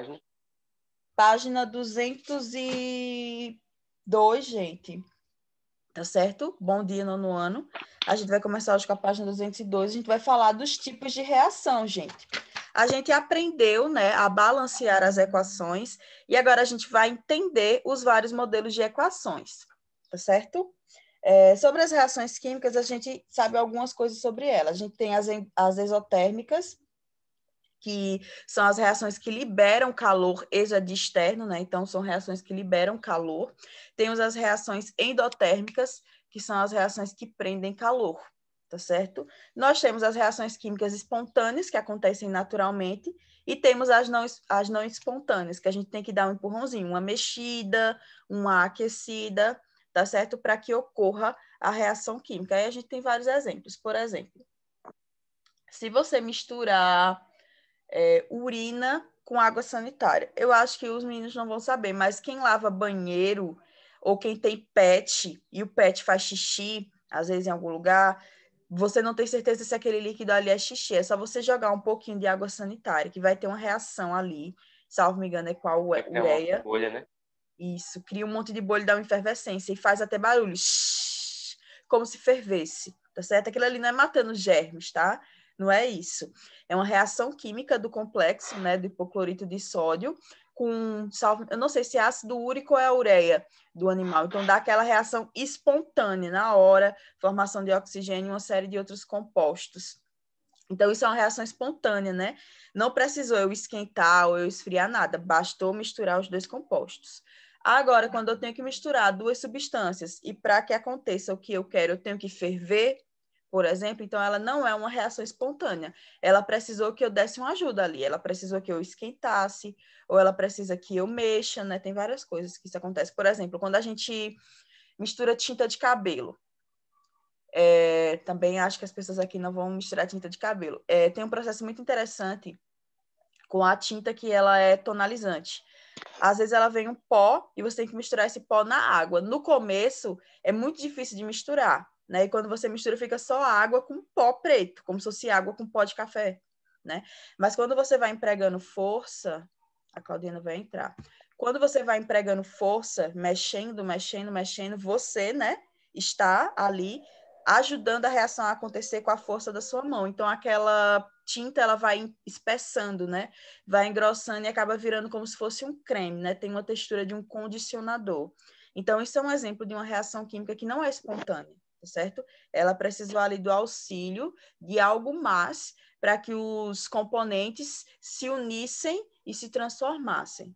página. Página 202, gente. Tá certo? Bom dia, nono ano. A gente vai começar hoje com a página 202. A gente vai falar dos tipos de reação, gente. A gente aprendeu né, a balancear as equações e agora a gente vai entender os vários modelos de equações. Tá certo? É, sobre as reações químicas, a gente sabe algumas coisas sobre elas. A gente tem as, as exotérmicas, que são as reações que liberam calor externo, né? Então, são reações que liberam calor. Temos as reações endotérmicas, que são as reações que prendem calor, tá certo? Nós temos as reações químicas espontâneas, que acontecem naturalmente, e temos as não, as não espontâneas, que a gente tem que dar um empurrãozinho, uma mexida, uma aquecida, tá certo? Para que ocorra a reação química. Aí a gente tem vários exemplos. Por exemplo, se você misturar é, urina com água sanitária. Eu acho que os meninos não vão saber, mas quem lava banheiro ou quem tem pet e o pet faz xixi, às vezes em algum lugar, você não tem certeza se aquele líquido ali é xixi. É só você jogar um pouquinho de água sanitária, que vai ter uma reação ali, salvo me engano, é qual o? ureia. Bolha, né? Isso, cria um monte de bolha, dá uma efervescência e faz até barulho, como se fervesse, tá certo? Aquilo ali não é matando germes, tá? Não é isso. É uma reação química do complexo, né, do hipoclorito de sódio com, eu não sei se é ácido úrico ou é a ureia do animal. Então dá aquela reação espontânea na hora, formação de oxigênio e uma série de outros compostos. Então, isso é uma reação espontânea, né? Não precisou eu esquentar ou eu esfriar nada, bastou misturar os dois compostos. Agora, quando eu tenho que misturar duas substâncias e para que aconteça o que eu quero, eu tenho que ferver por exemplo, então ela não é uma reação espontânea. Ela precisou que eu desse uma ajuda ali, ela precisou que eu esquentasse, ou ela precisa que eu mexa, né? Tem várias coisas que isso acontece. Por exemplo, quando a gente mistura tinta de cabelo. É, também acho que as pessoas aqui não vão misturar tinta de cabelo. É, tem um processo muito interessante com a tinta que ela é tonalizante. Às vezes ela vem um pó e você tem que misturar esse pó na água. No começo é muito difícil de misturar, né? E quando você mistura, fica só água com pó preto, como se fosse água com pó de café. Né? Mas quando você vai empregando força, a Claudina vai entrar. Quando você vai empregando força, mexendo, mexendo, mexendo, você, né, está ali ajudando a reação a acontecer com a força da sua mão. Então aquela tinta ela vai espessando, né? Vai engrossando e acaba virando como se fosse um creme, né? Tem uma textura de um condicionador. Então isso é um exemplo de uma reação química que não é espontânea tá certo? Ela precisou ali do auxílio de algo mais para que os componentes se unissem e se transformassem.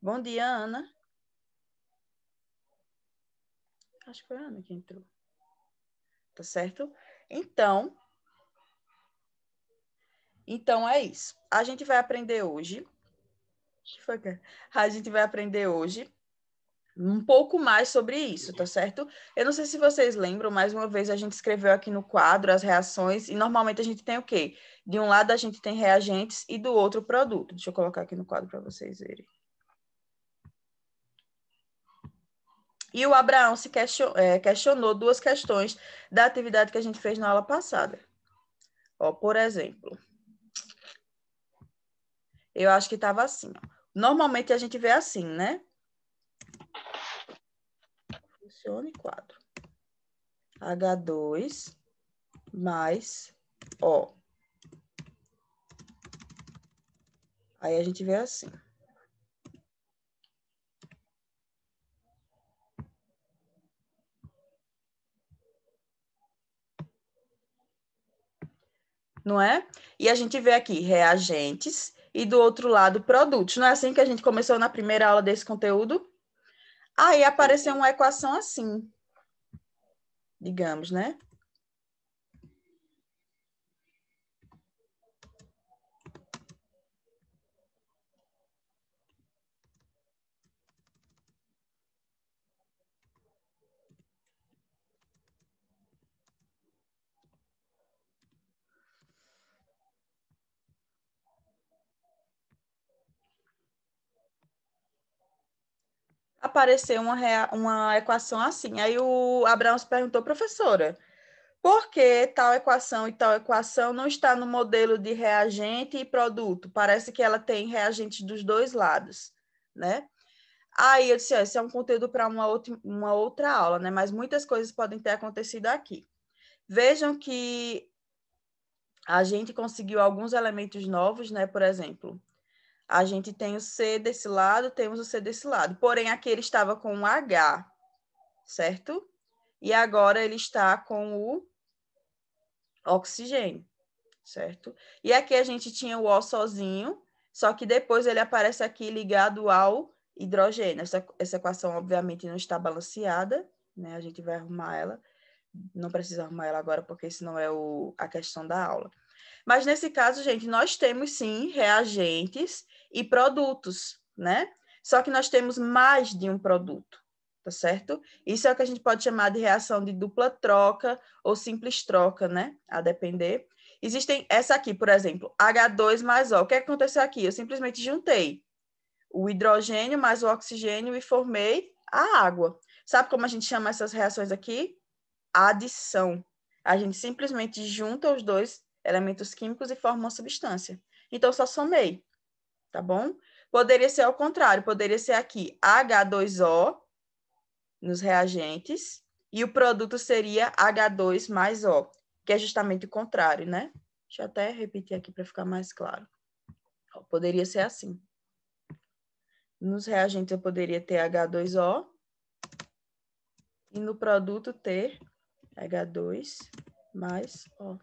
Bom dia, Ana. Acho que foi a Ana que entrou. Tá certo? Então, então é isso. A gente vai aprender hoje. A gente vai aprender hoje um pouco mais sobre isso, tá certo? Eu não sei se vocês lembram, mais uma vez a gente escreveu aqui no quadro as reações e normalmente a gente tem o quê? De um lado a gente tem reagentes e do outro produto. Deixa eu colocar aqui no quadro para vocês verem. E o Abraão se é, questionou duas questões da atividade que a gente fez na aula passada. Ó, por exemplo, eu acho que estava assim. Ó. Normalmente a gente vê assim, né? Selecione 4. H2 mais O. Aí a gente vê assim. Não é? E a gente vê aqui reagentes e do outro lado produtos. Não é assim que a gente começou na primeira aula desse conteúdo? Aí apareceu uma equação assim, digamos, né? apareceu uma, uma equação assim. Aí o Abraão perguntou, professora, por que tal equação e tal equação não está no modelo de reagente e produto? Parece que ela tem reagentes dos dois lados, né? Aí eu disse, esse é um conteúdo para uma outra, uma outra aula, né? Mas muitas coisas podem ter acontecido aqui. Vejam que a gente conseguiu alguns elementos novos, né? Por exemplo, a gente tem o C desse lado, temos o C desse lado. Porém, aqui ele estava com o H, certo? E agora ele está com o oxigênio, certo? E aqui a gente tinha o O sozinho, só que depois ele aparece aqui ligado ao hidrogênio. Essa, essa equação, obviamente, não está balanceada, né? A gente vai arrumar ela. Não precisa arrumar ela agora, porque senão não é o, a questão da aula. Mas nesse caso, gente, nós temos sim reagentes e produtos, né? Só que nós temos mais de um produto, tá certo? Isso é o que a gente pode chamar de reação de dupla troca ou simples troca, né? A depender. Existem essa aqui, por exemplo, H2 mais O. O que aconteceu aqui? Eu simplesmente juntei o hidrogênio mais o oxigênio e formei a água. Sabe como a gente chama essas reações aqui? Adição. A gente simplesmente junta os dois elementos químicos e forma uma substância. Então, só somei tá bom? Poderia ser ao contrário, poderia ser aqui H2O nos reagentes e o produto seria H2 mais O, que é justamente o contrário, né? Deixa eu até repetir aqui para ficar mais claro. Poderia ser assim. Nos reagentes eu poderia ter H2O e no produto ter H2 mais O.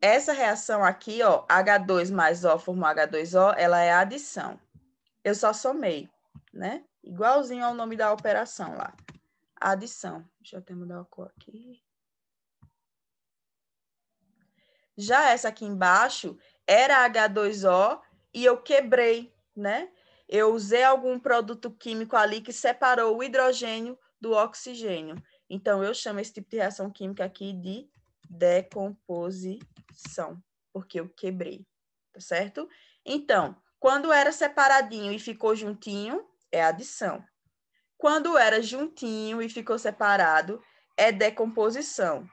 Essa reação aqui, ó, H2 mais O formou H2O, ela é adição. Eu só somei, né? Igualzinho ao nome da operação lá. Adição. Deixa eu até mudar a cor aqui. Já essa aqui embaixo era H2O e eu quebrei, né? Eu usei algum produto químico ali que separou o hidrogênio do oxigênio. Então, eu chamo esse tipo de reação química aqui de decomposição, porque eu quebrei, tá certo? Então, quando era separadinho e ficou juntinho, é adição. Quando era juntinho e ficou separado, é decomposição.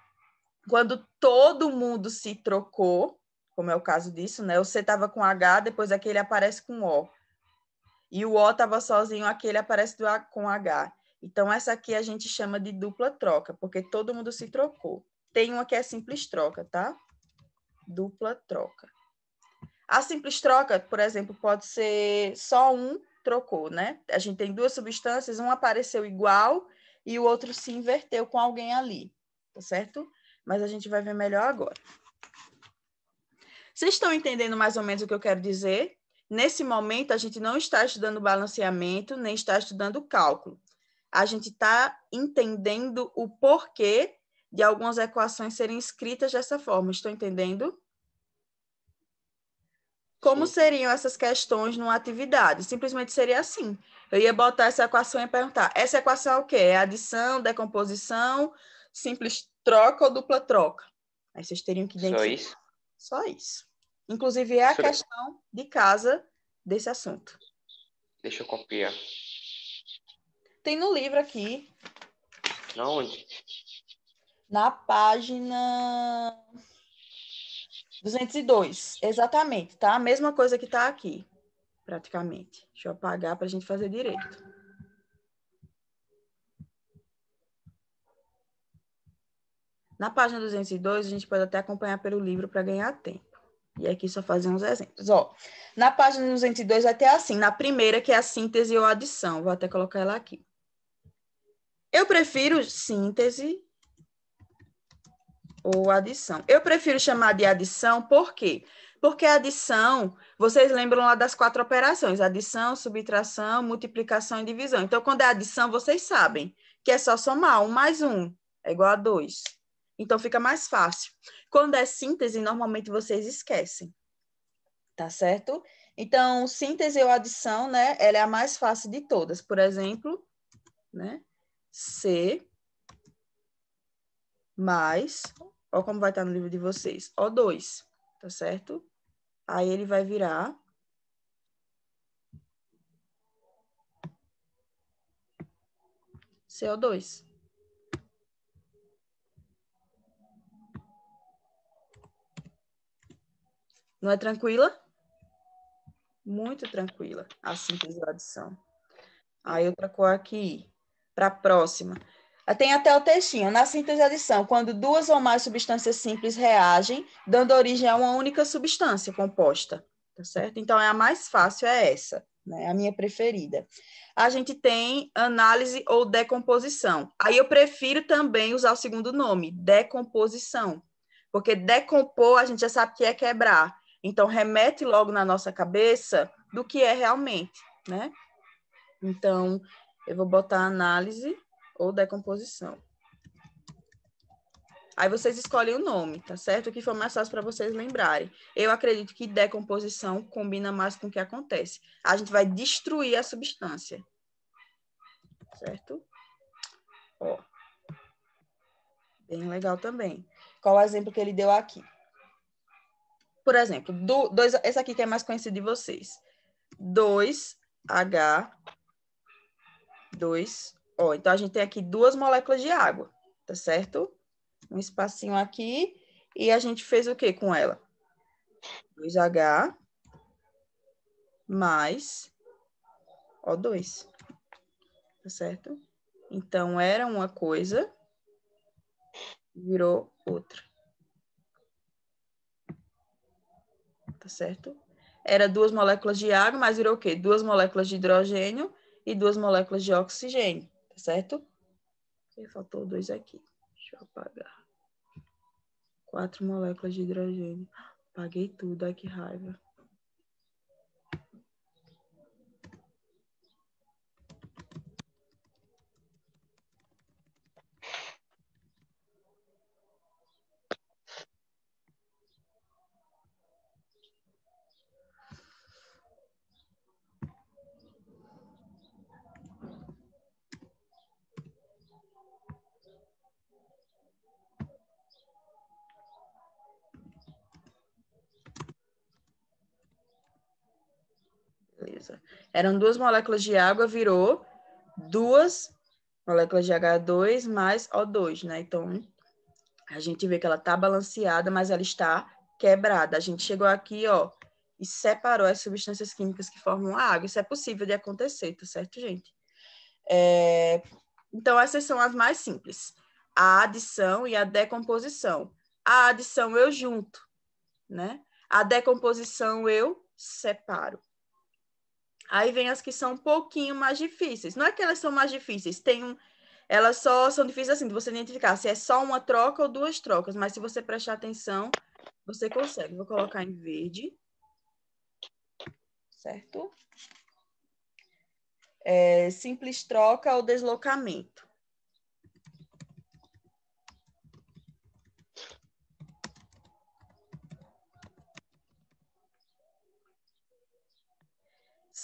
Quando todo mundo se trocou, como é o caso disso, né? O C estava com H, depois aquele aparece com O. E o O estava sozinho, aquele aparece do com H. Então, essa aqui a gente chama de dupla troca, porque todo mundo se trocou. Tem uma que é simples troca, tá? Dupla troca. A simples troca, por exemplo, pode ser só um trocou, né? A gente tem duas substâncias, um apareceu igual e o outro se inverteu com alguém ali, tá certo? Mas a gente vai ver melhor agora. Vocês estão entendendo mais ou menos o que eu quero dizer? Nesse momento, a gente não está estudando balanceamento, nem está estudando cálculo. A gente está entendendo o porquê de algumas equações serem escritas dessa forma. Estou entendendo? Como seriam essas questões numa atividade? Simplesmente seria assim. Eu ia botar essa equação e perguntar: essa equação é o quê? É adição, decomposição, simples troca ou dupla troca? Aí vocês teriam que identificar. Só isso? Só isso. Inclusive, é a Sobre... questão de casa desse assunto. Deixa eu copiar. Tem no livro aqui. Não, onde? na página 202, exatamente, tá? A mesma coisa que está aqui, praticamente. Deixa eu apagar para a gente fazer direito. Na página 202, a gente pode até acompanhar pelo livro para ganhar tempo. E aqui só fazer uns exemplos. Ó, na página 202 vai ter assim, na primeira que é a síntese ou adição. Vou até colocar ela aqui. Eu prefiro síntese ou adição. Eu prefiro chamar de adição, por quê? Porque adição, vocês lembram lá das quatro operações: adição, subtração, multiplicação e divisão. Então, quando é adição, vocês sabem que é só somar um mais um é igual a dois. Então, fica mais fácil. Quando é síntese, normalmente vocês esquecem. Tá certo? Então, síntese ou adição, né? Ela é a mais fácil de todas. Por exemplo, né? C mais Olha como vai estar no livro de vocês. O2, tá certo? Aí ele vai virar. CO2. Não é tranquila? Muito tranquila a simples adição. Aí eu cor aqui, para a próxima. Tem até o textinho. Na adição, quando duas ou mais substâncias simples reagem, dando origem a uma única substância composta, tá certo? Então, é a mais fácil é essa, né? É a minha preferida. A gente tem análise ou decomposição. Aí eu prefiro também usar o segundo nome, decomposição, porque decompor a gente já sabe que é quebrar. Então, remete logo na nossa cabeça do que é realmente, né? Então, eu vou botar análise ou decomposição. Aí vocês escolhem o nome, tá certo? O que for mais fácil para vocês lembrarem. Eu acredito que decomposição combina mais com o que acontece. A gente vai destruir a substância. Certo? Ó. Bem legal também. Qual o exemplo que ele deu aqui? Por exemplo, do, dois, esse aqui que é mais conhecido de vocês. 2H2 Ó, então a gente tem aqui duas moléculas de água, tá certo? Um espacinho aqui. E a gente fez o que com ela? 2H mais O2. Tá certo? Então, era uma coisa, virou outra. Tá certo? Era duas moléculas de água, mas virou o quê? Duas moléculas de hidrogênio e duas moléculas de oxigênio certo? faltou dois aqui. Deixa eu apagar. Quatro moléculas de hidrogênio. Apaguei tudo, ai que raiva. Eram duas moléculas de água, virou duas moléculas de H2 mais O2, né? Então, a gente vê que ela está balanceada, mas ela está quebrada. A gente chegou aqui, ó, e separou as substâncias químicas que formam a água. Isso é possível de acontecer, tá certo, gente? É... Então, essas são as mais simples. A adição e a decomposição. A adição eu junto, né? A decomposição eu separo. Aí vem as que são um pouquinho mais difíceis. Não é que elas são mais difíceis, tem um, elas só são difíceis assim, de você identificar se é só uma troca ou duas trocas, mas se você prestar atenção, você consegue. Vou colocar em verde. Certo? É, simples troca ou deslocamento.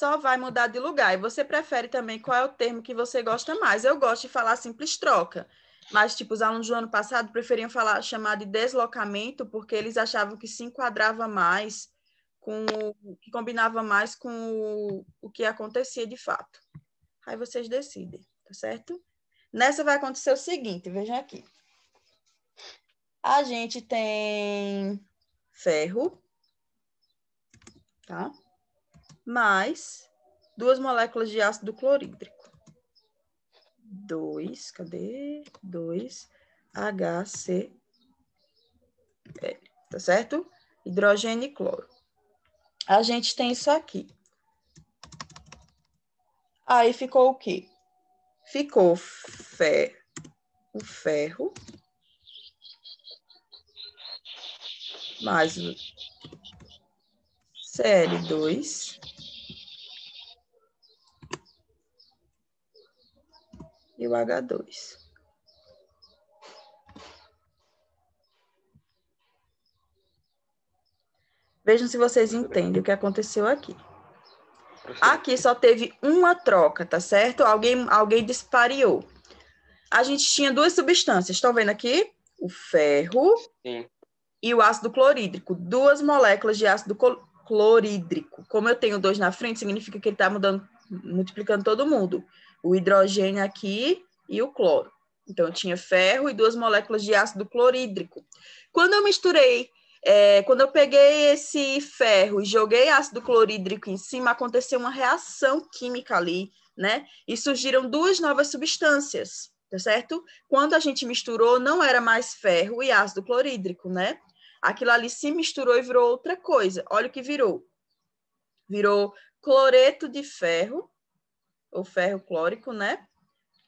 só vai mudar de lugar. E você prefere também qual é o termo que você gosta mais. Eu gosto de falar simples troca. Mas, tipo, os alunos do ano passado preferiam falar, chamar de deslocamento, porque eles achavam que se enquadrava mais com que combinava mais com o, o que acontecia de fato. Aí vocês decidem, tá certo? Nessa vai acontecer o seguinte, vejam aqui. A gente tem ferro, tá? mais duas moléculas de ácido clorídrico. 2, cadê? 2 HCl. Tá certo? Hidrogênio e cloro. A gente tem isso aqui. Aí ficou o quê? Ficou fer o ferro mais o Cl2 e o H2. Vejam se vocês entendem o que aconteceu aqui. Aqui só teve uma troca, tá certo? Alguém, alguém dispariou. A gente tinha duas substâncias, estão vendo aqui? O ferro Sim. e o ácido clorídrico. Duas moléculas de ácido clorídrico. Como eu tenho dois na frente, significa que ele está mudando, multiplicando todo mundo o hidrogênio aqui e o cloro. Então, eu tinha ferro e duas moléculas de ácido clorídrico. Quando eu misturei, é, quando eu peguei esse ferro e joguei ácido clorídrico em cima, aconteceu uma reação química ali, né? E surgiram duas novas substâncias, tá certo? Quando a gente misturou, não era mais ferro e ácido clorídrico, né? Aquilo ali se misturou e virou outra coisa. Olha o que virou. Virou cloreto de ferro ou ferro clórico, né?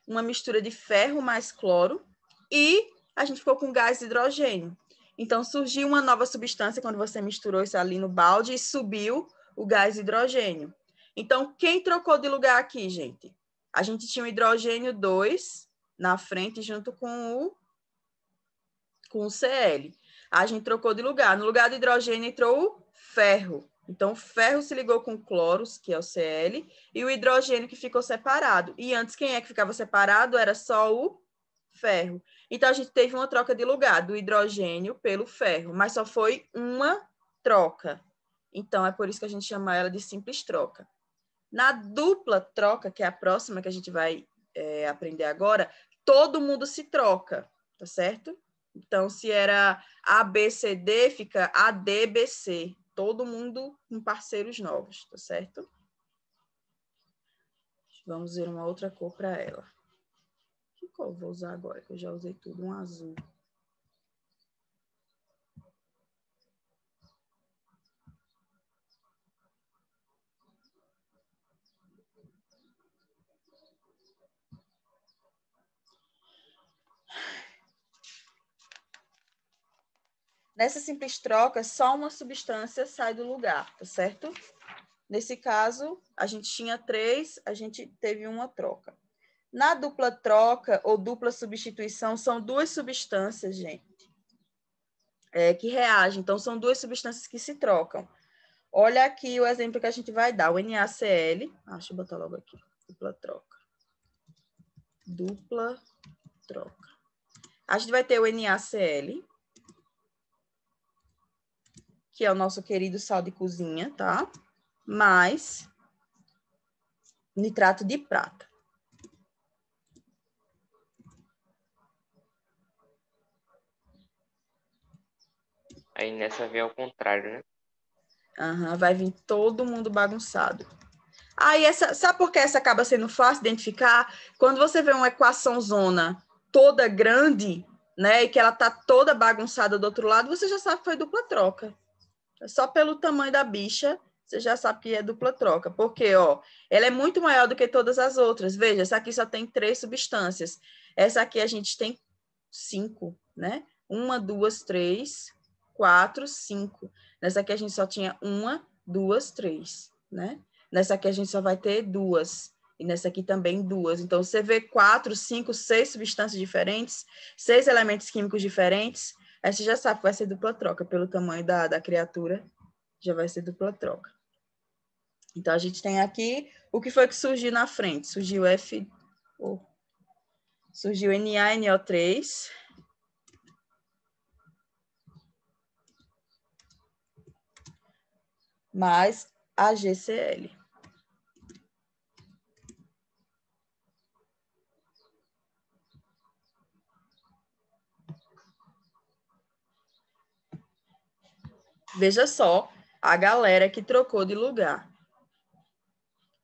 Uma mistura de ferro mais cloro e a gente ficou com gás hidrogênio. Então surgiu uma nova substância quando você misturou isso ali no balde e subiu o gás hidrogênio. Então quem trocou de lugar aqui, gente? A gente tinha o hidrogênio 2 na frente junto com o com o Cl. A gente trocou de lugar. No lugar do hidrogênio entrou o ferro. Então, ferro se ligou com cloros, que é o Cl, e o hidrogênio que ficou separado. E antes, quem é que ficava separado era só o ferro. Então, a gente teve uma troca de lugar do hidrogênio pelo ferro, mas só foi uma troca. Então, é por isso que a gente chama ela de simples troca. Na dupla troca, que é a próxima que a gente vai é, aprender agora, todo mundo se troca, tá certo? Então, se era ABCD, fica ADBC todo mundo com parceiros novos, tá certo? Vamos ver uma outra cor para ela. Que cor eu vou usar agora? Que eu já usei tudo, um azul. Nessa simples troca, só uma substância sai do lugar, tá certo? Nesse caso, a gente tinha três, a gente teve uma troca. Na dupla troca ou dupla substituição, são duas substâncias, gente, é, que reagem. Então, são duas substâncias que se trocam. Olha aqui o exemplo que a gente vai dar, o NaCl. Ah, deixa eu botar logo aqui, dupla troca. Dupla troca. A gente vai ter o NaCl, que é o nosso querido sal de cozinha, tá? Mais nitrato de prata. Aí nessa vem ao contrário, né? Uhum, vai vir todo mundo bagunçado. Aí, ah, essa, sabe por que essa acaba sendo fácil de identificar? Quando você vê uma equação zona toda grande, né, e que ela tá toda bagunçada do outro lado, você já sabe que foi dupla troca só pelo tamanho da bicha, você já sabe que é dupla troca, porque ó, ela é muito maior do que todas as outras. Veja, essa aqui só tem três substâncias. Essa aqui a gente tem cinco, né? Uma, duas, três, quatro, cinco. Nessa aqui a gente só tinha uma, duas, três, né? Nessa aqui a gente só vai ter duas. E nessa aqui também duas. Então, você vê quatro, cinco, seis substâncias diferentes, seis elementos químicos diferentes. Aí você já sabe que vai ser dupla troca, pelo tamanho da, da criatura, já vai ser dupla troca. Então, a gente tem aqui o que foi que surgiu na frente. Surgiu F... Oh. Surgiu NaNO3. Mais AgCl. Veja só a galera que trocou de lugar.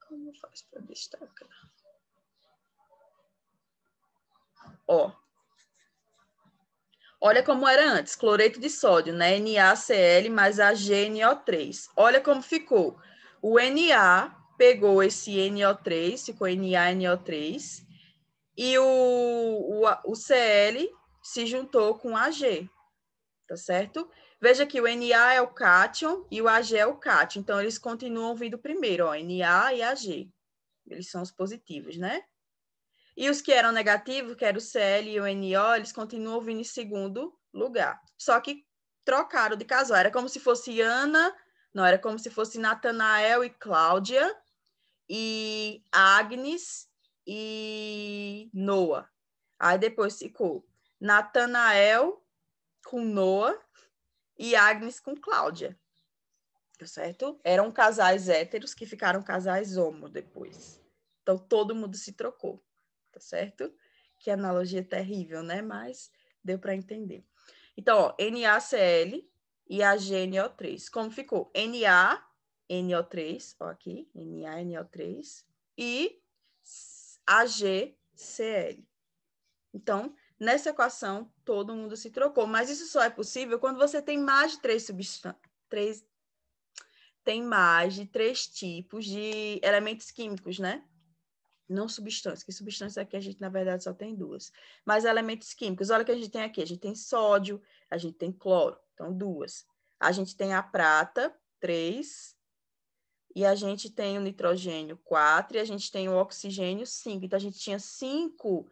Como faz para destacar? Ó. Olha como era antes, cloreto de sódio, né? NaCl mais AgNO3. Olha como ficou. O Na pegou esse NO3, ficou NaNO3, e o, o, o Cl se juntou com Ag, tá certo? Veja que o Na é o cátion e o Ag é o cátion. Então, eles continuam vindo primeiro, ó, Na e Ag. Eles são os positivos, né? E os que eram negativos, que era o Cl e o NO, eles continuam vindo em segundo lugar. Só que trocaram de casal. Era como se fosse Ana, não, era como se fosse Natanael e Cláudia, e Agnes e Noah. Aí depois ficou Natanael com Noah, e Agnes com Cláudia. Tá certo? Eram casais héteros que ficaram casais homo depois. Então todo mundo se trocou, tá certo? Que analogia terrível, né? Mas deu para entender. Então, ó, NaCl e AgNO3. Como ficou? Na NO3, ó aqui, NaNO3 e AgCl. Então, Nessa equação, todo mundo se trocou, mas isso só é possível quando você tem mais de três substâncias. Três... Tem mais de três tipos de elementos químicos, né? Não substâncias, que substâncias aqui a gente, na verdade, só tem duas. Mas elementos químicos, olha o que a gente tem aqui: a gente tem sódio, a gente tem cloro, então duas. A gente tem a prata, três, e a gente tem o nitrogênio quatro e a gente tem o oxigênio cinco Então, a gente tinha cinco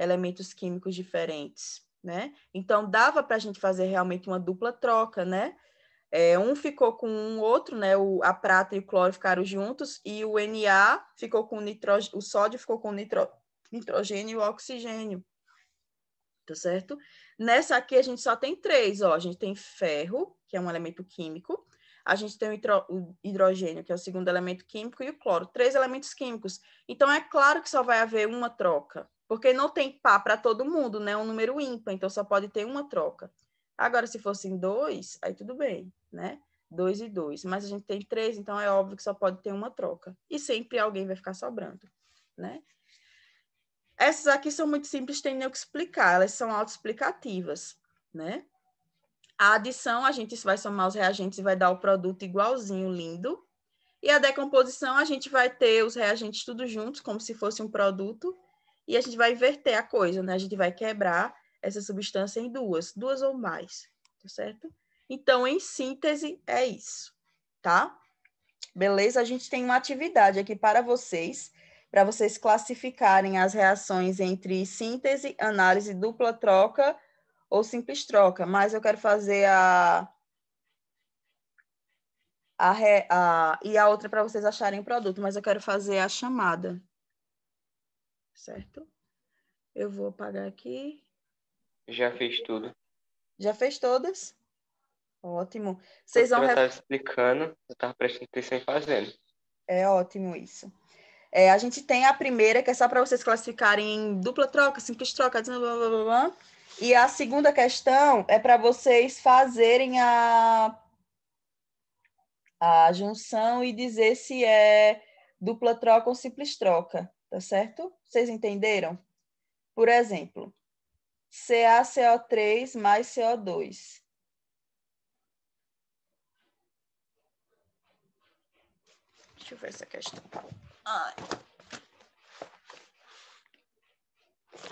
elementos químicos diferentes, né? Então dava para a gente fazer realmente uma dupla troca, né? É, um ficou com o um outro, né? O, a prata e o cloro ficaram juntos e o Na ficou com o nitrogênio, o sódio ficou com o nitro, nitrogênio e o oxigênio, tá certo? Nessa aqui a gente só tem três, ó. A gente tem ferro, que é um elemento químico, a gente tem o hidrogênio, que é o segundo elemento químico, e o cloro, três elementos químicos. Então, é claro que só vai haver uma troca, porque não tem par para todo mundo, né? Um número ímpar, então só pode ter uma troca. Agora, se fossem dois, aí tudo bem, né? Dois e dois. Mas a gente tem três, então é óbvio que só pode ter uma troca. E sempre alguém vai ficar sobrando, né? Essas aqui são muito simples, tem nem o que explicar, elas são autoexplicativas, né? A adição, a gente vai somar os reagentes e vai dar o produto igualzinho, lindo. E a decomposição, a gente vai ter os reagentes tudo juntos, como se fosse um produto e a gente vai inverter a coisa, né? A gente vai quebrar essa substância em duas, duas ou mais, tá certo? Então, em síntese, é isso, tá? Beleza? A gente tem uma atividade aqui para vocês, para vocês classificarem as reações entre síntese, análise, dupla troca ou simples troca, mas eu quero fazer a a, re, a, e a outra para vocês acharem o produto, mas eu quero fazer a chamada certo? Eu vou apagar aqui. Já fez tudo. Já fez todas? Ótimo. Vocês vão. Eu estava ref... explicando, eu estava prestando atenção em fazendo. É ótimo isso. É, a gente tem a primeira, que é só para vocês classificarem em dupla troca, simples troca, blá, blá, blá, blá. E a segunda questão é para vocês fazerem a, a junção e dizer se é dupla troca ou simples troca tá certo? Vocês entenderam? Por exemplo, CaCO3 mais CO2. Deixa eu ver essa questão. Ai.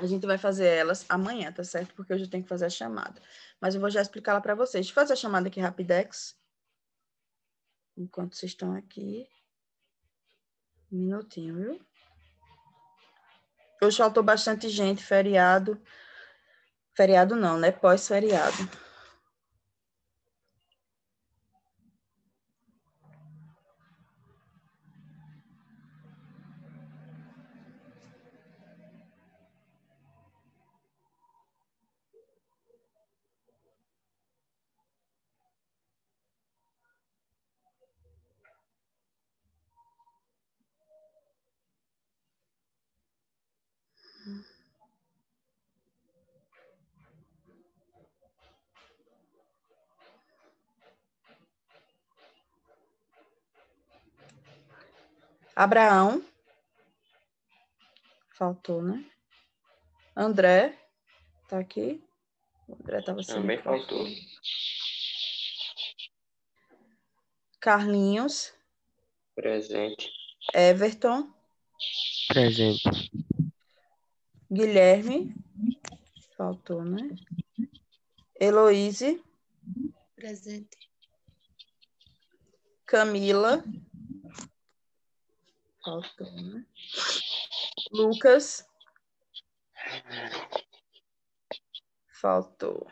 A gente vai fazer elas amanhã, tá certo? Porque hoje eu tenho que fazer a chamada. Mas eu vou já explicar ela para vocês. Deixa eu fazer a chamada aqui, Rapidex. Enquanto vocês estão aqui. Um minutinho, viu? Hoje faltou bastante gente, feriado. Feriado não, né? Pós-feriado. Abraão. Faltou, né? André. Tá aqui. O André tava Também faltou. Carlinhos. Presente. Everton. Presente. Guilherme. Faltou, né? Heloíse. Presente. Camila faltou Lucas. Faltou.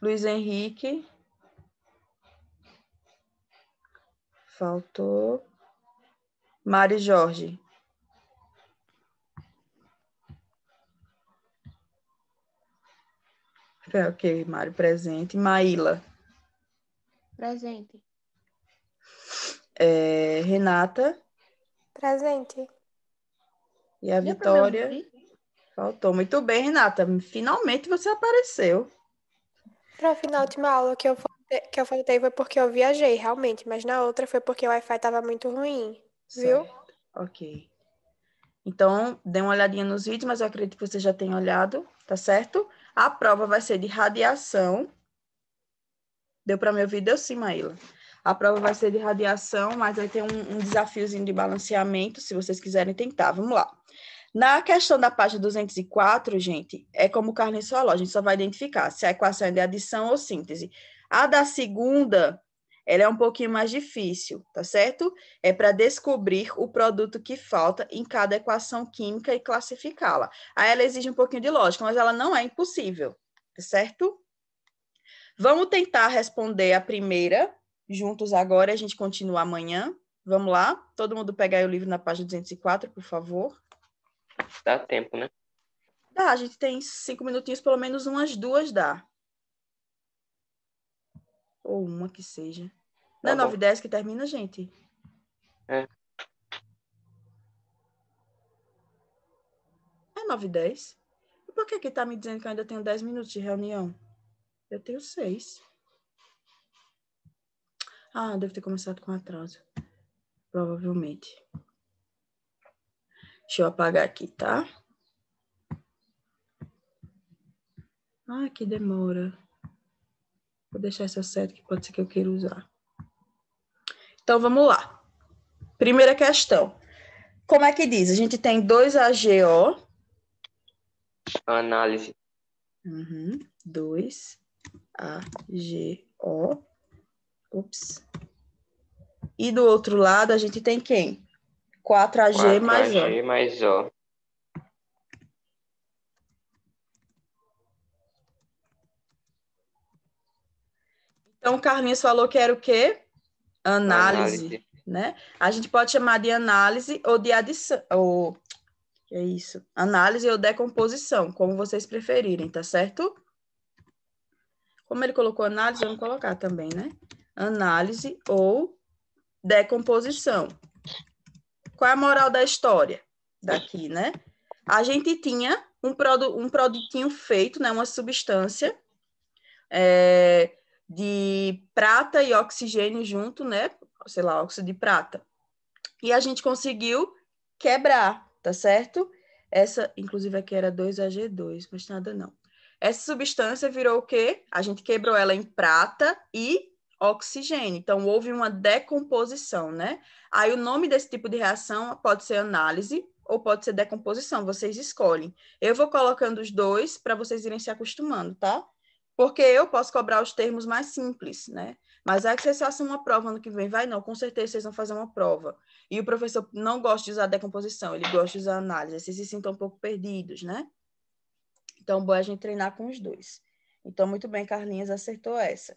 Luiz Henrique. Faltou. Mari Jorge. É, ok, Mário, presente. Maíla. Presente. É, Renata. Presente. E a Já Vitória. Faltou. Muito bem, Renata. Finalmente você apareceu. Para a final de uma aula que eu, faltei, que eu faltei foi porque eu viajei, realmente. Mas na outra foi porque o Wi-Fi estava muito ruim. Viu? Ok. Então, dê uma olhadinha nos vídeos, mas eu acredito que você já tenha olhado, tá certo? A prova vai ser de radiação. Deu para me ouvir? Deu sim, Maíla. A prova vai ser de radiação, mas aí tem um, um desafiozinho de balanceamento, se vocês quiserem tentar. Vamos lá. Na questão da página 204, gente, é como o Carlinhos falou, a gente só vai identificar se a equação é de adição ou síntese. A da segunda, ela é um pouquinho mais difícil, tá certo? É para descobrir o produto que falta em cada equação química e classificá-la. Aí ela exige um pouquinho de lógica, mas ela não é impossível, tá certo? Vamos tentar responder a primeira juntos agora, a gente continua amanhã. Vamos lá? Todo mundo pegar o livro na página 204, por favor. Dá tempo, né? Dá, a gente tem cinco minutinhos, pelo menos umas duas dá. Ou uma que seja. Tá Não é 9 e 10 que termina, gente? É. É 9 e 10? E por que que tá me dizendo que eu ainda tenho 10 minutos de reunião? Eu tenho seis. Ah, deve ter começado com atraso. Provavelmente. Deixa eu apagar aqui, tá? Ah, que demora. Vou deixar essa seta que pode ser que eu queira usar. Então, vamos lá. Primeira questão. Como é que diz? A gente tem 2AGO. Análise. Uhum. 2AGO Ups. E do outro lado, a gente tem quem? 4AG, mais O. 4AG mais O. Então, o Carlinhos falou que era o quê? Análise, análise. né? A gente pode chamar de análise ou de adição, ou... É isso. Análise ou decomposição, como vocês preferirem, tá certo? Como ele colocou análise, vamos colocar também, né? análise ou decomposição. Qual é a moral da história daqui, né? A gente tinha um, produ um produtinho feito, né, uma substância é, de prata e oxigênio junto, né? Sei lá, óxido de prata. E a gente conseguiu quebrar, tá certo? Essa, inclusive aqui era 2AG2, mas nada não. Essa substância virou o quê? A gente quebrou ela em prata e oxigênio. Então, houve uma decomposição, né? Aí, o nome desse tipo de reação pode ser análise ou pode ser decomposição, vocês escolhem. Eu vou colocando os dois para vocês irem se acostumando, tá? Porque eu posso cobrar os termos mais simples, né? Mas é que vocês façam uma prova no que vem. Vai não, com certeza vocês vão fazer uma prova. E o professor não gosta de usar decomposição, ele gosta de usar análise. Vocês se sintam um pouco perdidos, né? Então, boa a gente treinar com os dois. Então, muito bem, Carlinhas acertou essa.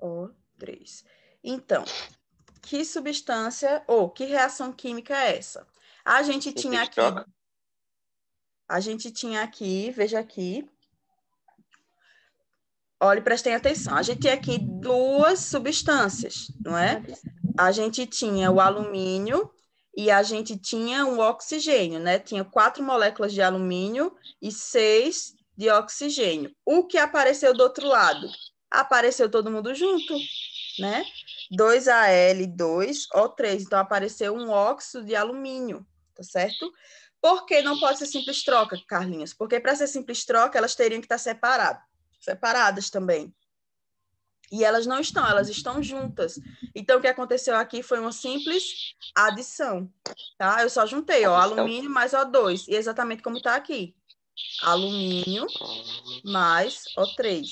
O3. Então, que substância ou que reação química é essa? A gente tinha aqui. A gente tinha aqui, veja aqui. Olhe, prestem atenção. A gente tinha aqui duas substâncias, não é? A gente tinha o alumínio e a gente tinha o oxigênio, né? Tinha quatro moléculas de alumínio e seis de oxigênio. O que apareceu do outro lado? apareceu todo mundo junto, né? 2Al2O3, então apareceu um óxido de alumínio, tá certo? Por que não pode ser simples troca, Carlinhos? Porque para ser simples troca, elas teriam que estar tá separadas, separadas também. E elas não estão, elas estão juntas. Então, o que aconteceu aqui foi uma simples adição, tá? Eu só juntei, ó, alumínio mais O2, e exatamente como está aqui alumínio mais O3,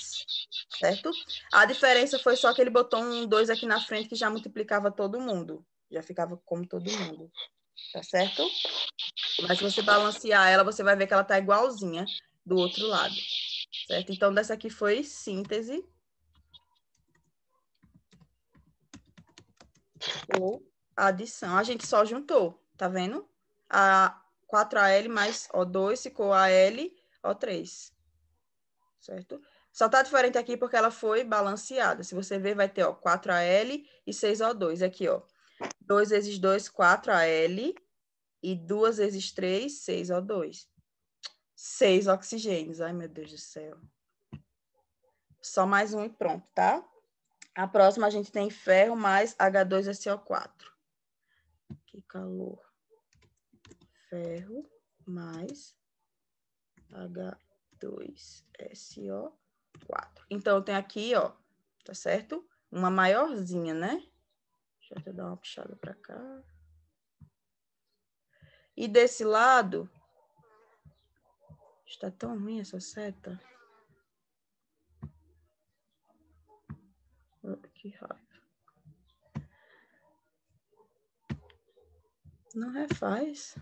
certo? A diferença foi só que ele botou um 2 aqui na frente que já multiplicava todo mundo, já ficava como todo mundo, tá certo? Mas se você balancear ela, você vai ver que ela tá igualzinha do outro lado, certo? Então, dessa aqui foi síntese ou adição. A gente só juntou, tá vendo? A 4Al mais O2 ficou AL, o 3 Certo? Só tá diferente aqui porque ela foi balanceada. Se você ver, vai ter ó, 4Al e 6O2. Aqui, ó. 2 vezes 2, 4Al. E 2 vezes 3, 6O2. 6 oxigênios. Ai, meu Deus do céu. Só mais um e pronto, tá? A próxima a gente tem ferro mais H2SO4. Que calor ferro mais H2SO4. Então, tem aqui, ó, tá certo? Uma maiorzinha, né? Deixa eu dar uma puxada para cá. E desse lado, está tão ruim essa seta. que raiva. Não refaz.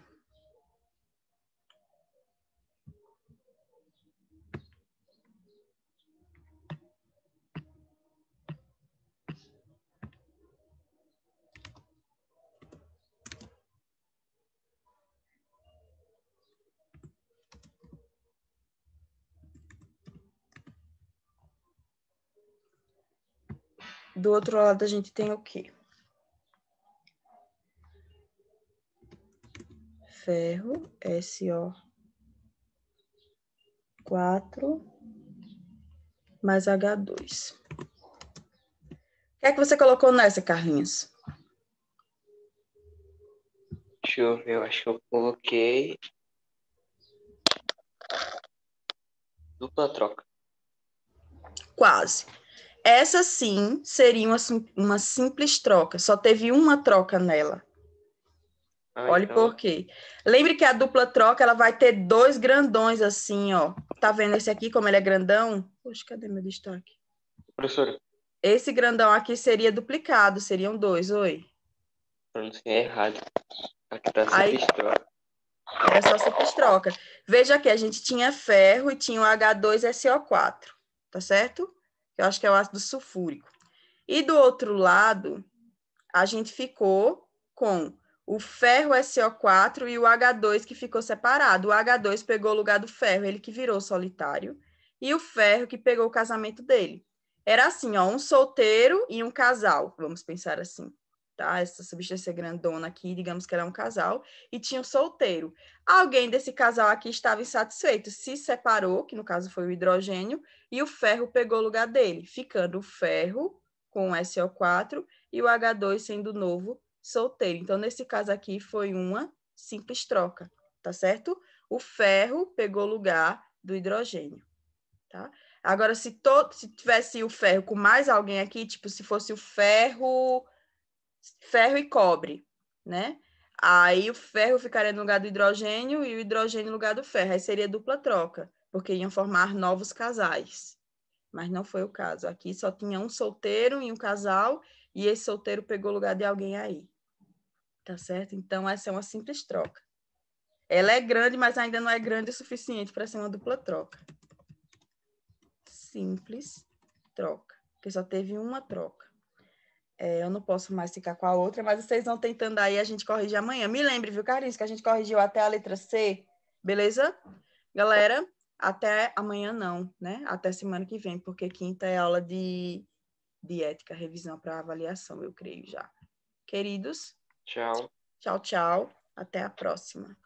Do outro lado, a gente tem o quê? Ferro, SO, 4, mais H2. O que é que você colocou nessa, Carlinhos? Deixa eu ver, eu acho que eu coloquei dupla troca. Quase. Essa sim seria uma, uma simples troca, só teve uma troca nela. Ah, Olha então... por quê. Lembre que a dupla troca ela vai ter dois grandões assim, ó. Tá vendo esse aqui como ele é grandão? Poxa, cadê meu destaque? Professora. Esse grandão aqui seria duplicado, seriam dois, oi. Eu não sei, é errado. Aqui tá Aí... troca. É só simples troca. Veja que a gente tinha ferro e tinha o H2SO4, tá certo? eu acho que é o ácido sulfúrico. E do outro lado, a gente ficou com o ferro SO4 e o H2 que ficou separado. O H2 pegou o lugar do ferro, ele que virou solitário, e o ferro que pegou o casamento dele. Era assim, ó, um solteiro e um casal, vamos pensar assim tá? Essa substância grandona aqui, digamos que era é um casal, e tinha um solteiro. Alguém desse casal aqui estava insatisfeito, se separou, que no caso foi o hidrogênio, e o ferro pegou o lugar dele, ficando o ferro com o SO4 e o H2 sendo novo solteiro. Então, nesse caso aqui, foi uma simples troca, tá certo? O ferro pegou lugar do hidrogênio, tá? Agora, se, to... se tivesse o ferro com mais alguém aqui, tipo, se fosse o ferro ferro e cobre, né? Aí o ferro ficaria no lugar do hidrogênio e o hidrogênio no lugar do ferro. Aí seria dupla troca, porque iam formar novos casais. Mas não foi o caso. Aqui só tinha um solteiro e um casal, e esse solteiro pegou o lugar de alguém aí. Tá certo? Então, essa é uma simples troca. Ela é grande, mas ainda não é grande o suficiente para ser uma dupla troca. Simples troca, porque só teve uma troca. É, eu não posso mais ficar com a outra, mas vocês vão tentando aí, a gente corrigir amanhã. Me lembre, viu, Carlinhos, que a gente corrigiu até a letra C, beleza? Galera, até amanhã não, né? Até semana que vem, porque quinta é aula de, de ética, revisão para avaliação, eu creio já. Queridos. Tchau. Tchau, tchau. Até a próxima.